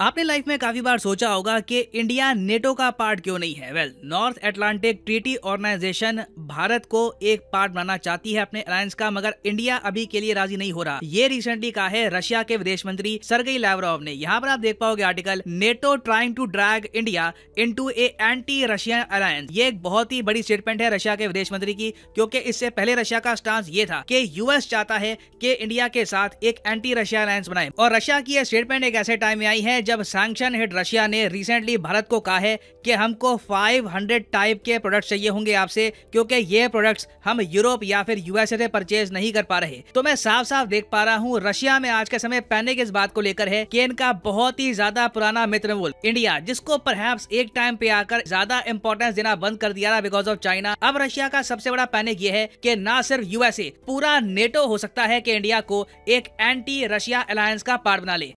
आपने लाइफ में काफी बार सोचा होगा कि इंडिया नेटो का पार्ट क्यों नहीं है well North Atlantic Treaty Organization Bharat को एक पार्ट बनाना चाहती है अपने अलायंस का मगर इंडिया अभी के लिए राजी नहीं हो रहा ये रिसेंटली कहा है रशिया के विदेश मंत्री सरगई लावरॉव ने यहाँ पर आप देख पाओगे article NATO trying to drag India into a anti Russian alliance ये एक बहुत ही बड़ी स्टेटमेंट है रशिया के विदेश मंत्री की क्योंकि इससे पहले रशिया का स्टांस ये था की यूएस चाहता है की इंडिया के साथ एक एंटी रशिया अलायंस बनाए और रशिया की यह स्टेटमेंट एक ऐसे टाइम में आई है जब सैंक्शन हेड रशिया ने रिसेंटली भारत को कहा है कि हमको 500 टाइप के प्रोडक्ट्स चाहिए होंगे आपसे क्योंकि ये प्रोडक्ट्स हम यूरोप या फिर यूएसए से परचेज नहीं कर पा रहे तो मैं साफ साफ देख पा रहा हूँ रशिया में आज के समय पैनिक इस बात को लेकर है की इनका बहुत ही ज्यादा पुराना मित्र मूल इंडिया जिसको पर एक टाइम पे आकर ज्यादा इम्पोर्टेंस देना बंद कर दिया था बिकॉज ऑफ चाइना अब रशिया का सबसे बड़ा पैनिक ये है की ना सिर्फ यूएसए पूरा नेटो हो सकता है की इंडिया को एक एंटी रशिया अलायंस का पार्ट बना ले